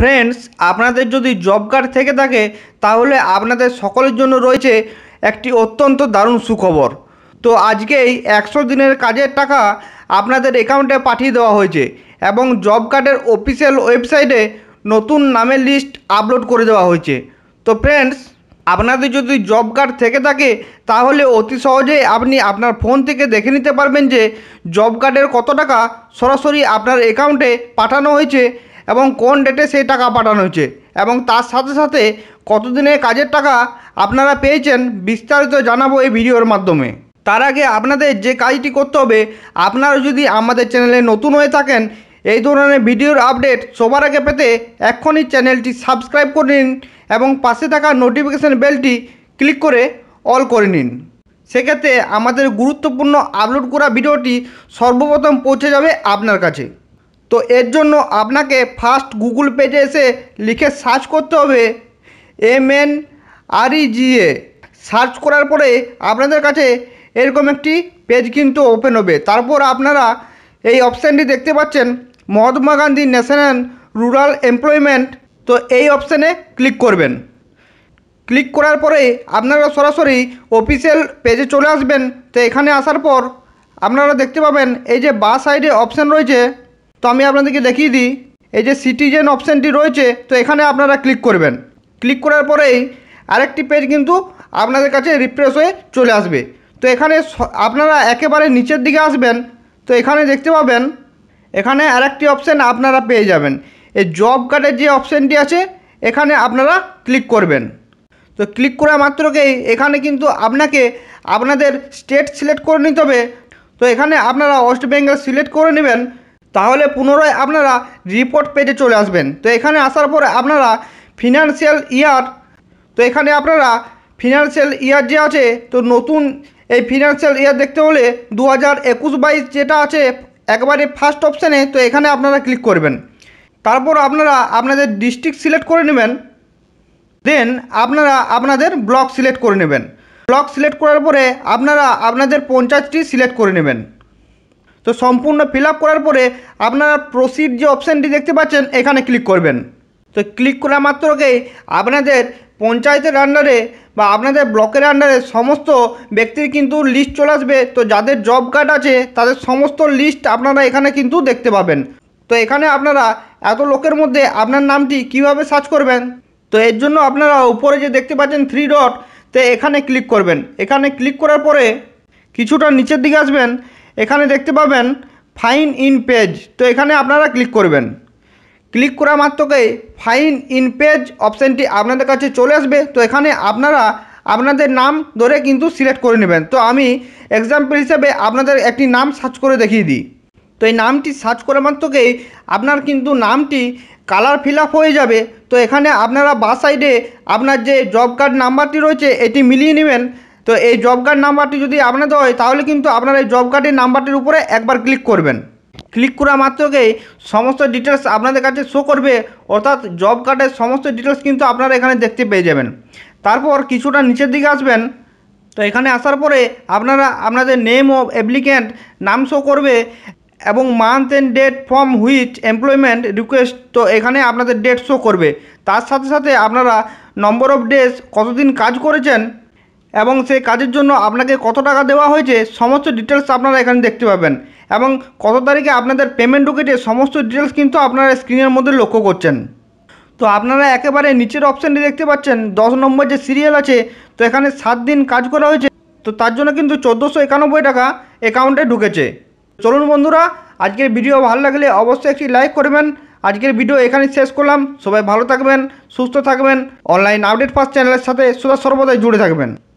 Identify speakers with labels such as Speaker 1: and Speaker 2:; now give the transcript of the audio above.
Speaker 1: friends আপনাদের যদি job card থেকে থাকে তাহলে আপনাদের সকলের জন্য রয়েছে একটি অত্যন্ত দারুণ সুখবর তো আজকেই একশো দিনের কাজের টাকা আপনাদের অ্যাকাউন্টে পাঠিয়ে দেওয়া হয়েছে এবং জব কার্ডের অফিসিয়াল ওয়েবসাইটে নতুন নামের লিস্ট আপলোড করে দেওয়া হয়েছে তো ফ্রেন্ডস আপনাদের যদি জব কার্ড থেকে থাকে তাহলে অতি সহজেই আপনি আপনার ফোন থেকে দেখে নিতে পারবেন যে জব কার্ডের কত টাকা সরাসরি আপনার অ্যাকাউন্টে পাঠানো হয়েছে এবং কোন ডেটে সেই টাকা পাঠানো হয়েছে এবং তার সাথে সাথে কতদিনের কাজের টাকা আপনারা পেয়েছেন বিস্তারিত জানাবো এই ভিডিওর মাধ্যমে তার আগে আপনাদের যে কাজটি করতে হবে আপনারা যদি আমাদের চ্যানেলে নতুন হয়ে থাকেন এই ধরনের ভিডিওর আপডেট সবার আগে পেতে এক্ষুনি চ্যানেলটি সাবস্ক্রাইব করে নিন এবং পাশে থাকা নোটিফিকেশান বেলটি ক্লিক করে অল করে নিন সেক্ষেত্রে আমাদের গুরুত্বপূর্ণ আপলোড করা ভিডিওটি সর্বপ্রথম পৌঁছে যাবে আপনার কাছে তো এর জন্য আপনাকে ফার্স্ট গুগল পেজে এসে লিখে সার্চ করতে হবে M N R G A search করার পরে আপনাদের কাছে এরকম একটি পেজ কিন্তু ওপেন হবে তারপর আপনারা এই অপশানটি দেখতে পাচ্ছেন Mahatma Gandhi national rural employment তো এই অপশানে ক্লিক করবেন ক্লিক করার পরে আপনারা সরাসরি অফিসিয়াল পেজে চলে আসবেন তো এখানে আসার পর আপনারা দেখতে পাবেন এই যে বা সাইডে অপশান রয়েছে তো আমি আপনাদেরকে দেখিয়ে দিই এই যে সিটিজেন অপশানটি রয়েছে তো এখানে আপনারা ক্লিক করবেন ক্লিক করার পরেই আরেকটি পেজ কিন্তু আপনাদের কাছে রিফ্রেশ হয়ে চলে আসবে তো এখানে আপনারা একেবারে নিচের দিকে আসবেন তো এখানে দেখতে পাবেন এখানে আরেকটি অপশান আপনারা পেয়ে যাবেন এই জব কার্ডের যে অপশানটি আছে এখানে আপনারা ক্লিক করবেন তো ক্লিক করা মাত্রকেই এখানে কিন্তু আপনাকে আপনাদের স্টেট সিলেক্ট করে নিতে হবে তো এখানে আপনারা ওয়েস্ট বেঙ্গল সিলেক্ট করে নেবেন তাহলে পুনরায় আপনারা রিপোর্ট পেজে চলে আসবেন তো এখানে আসার পরে আপনারা ফিনান্সিয়াল ইয়ার তো এখানে আপনারা ফিনান্সিয়াল ইয়ার যে আছে তো নতুন এই ফিনান্সিয়াল ইয়ার দেখতে হলে দু হাজার একুশ বাইশ যেটা আছে একবারে ফার্স্ট অপশানে তো এখানে আপনারা ক্লিক করবেন তারপর আপনারা আপনাদের ডিস্ট্রিক্ট সিলেক্ট করে নেবেন দেন আপনারা আপনাদের ব্লক সিলেক্ট করে নেবেন ব্লক সিলেক্ট করার পরে আপনারা আপনাদের পঞ্চায়েতটি সিলেক্ট করে নেবেন তো সম্পূর্ণ ফিল করার পরে আপনারা প্রসিড যে অপশানটি দেখতে পাচ্ছেন এখানে ক্লিক করবেন তো ক্লিক করা মাত্রকেই আপনাদের পঞ্চায়েতের আন্ডারে বা আপনাদের ব্লকের আন্ডারে সমস্ত ব্যক্তির কিন্তু লিস্ট চলে আসবে তো যাদের জব কার্ড আছে তাদের সমস্ত লিস্ট আপনারা এখানে কিন্তু দেখতে পাবেন তো এখানে আপনারা এত লোকের মধ্যে আপনার নামটি কিভাবে সার্চ করবেন তো এর জন্য আপনারা উপরে যে দেখতে পাচ্ছেন থ্রি ডট তো এখানে ক্লিক করবেন এখানে ক্লিক করার পরে কিছুটা নিচের দিকে আসবেন এখানে দেখতে পাবেন ফাইন ইন পেজ তো এখানে আপনারা ক্লিক করবেন ক্লিক করা মাত্রকেই ফাইন ইন পেজ অপশানটি আপনাদের কাছে চলে আসবে তো এখানে আপনারা আপনাদের নাম ধরে কিন্তু সিলেক্ট করে নেবেন তো আমি এক্সাম্পল হিসেবে আপনাদের একটি নাম সার্চ করে দেখিয়ে দিই তো এই নামটি সার্চ করা মাত্রকেই আপনার কিন্তু নামটি কালার ফিল হয়ে যাবে তো এখানে আপনারা বা সাইডে আপনার যে জব কার্ড নাম্বারটি রয়েছে এটি মিলিয়ে নেবেন তো এই জব কার্ড নাম্বারটি যদি আপনাদের হয় তাহলে কিন্তু আপনারা এই জব কার্ডের নাম্বারটির উপরে একবার ক্লিক করবেন ক্লিক করা মাত্রকেই সমস্ত ডিটেলস আপনাদের কাছে শো করবে অর্থাৎ জব কার্ডের সমস্ত ডিটেলস কিন্তু আপনারা এখানে দেখতে পেয়ে যাবেন তারপর কিছুটা নিচের দিকে আসবেন তো এখানে আসার পরে আপনারা আপনাদের নেম অফ অ্যাপ্লিক্যান্ট নাম শো করবে এবং month and date from which employment request তো এখানে আপনাদের ডেট শো করবে তার সাথে সাথে আপনারা নম্বর অফ ডেজ কতদিন কাজ করেছেন এবং সেই কাজের জন্য আপনাকে কত টাকা দেওয়া হয়েছে সমস্ত ডিটেলস আপনারা এখানে দেখতে পাবেন এবং কত তারিখে আপনাদের পেমেন্ট ঢুকেছে সমস্ত ডিটেলস কিন্তু আপনারা স্ক্রিনের মধ্যে লক্ষ্য করছেন তো আপনারা একেবারে নিচের অপশানটি দেখতে পাচ্ছেন দশ নম্বর যে সিরিয়াল আছে তো এখানে সাত দিন কাজ করা হয়েছে তো তার জন্য কিন্তু চোদ্দোশো একানব্বই টাকা অ্যাকাউন্টে ঢুকেছে চলুন বন্ধুরা আজকের ভিডিও ভালো লাগলে অবশ্যই একটি লাইক করবেন আজকের ভিডিও এখানে শেষ করলাম সবাই ভালো থাকবেন সুস্থ থাকবেন অনলাইন আপডেট পাস চ্যানেলের সাথে সদা সর্বদাই জুড়ে থাকবেন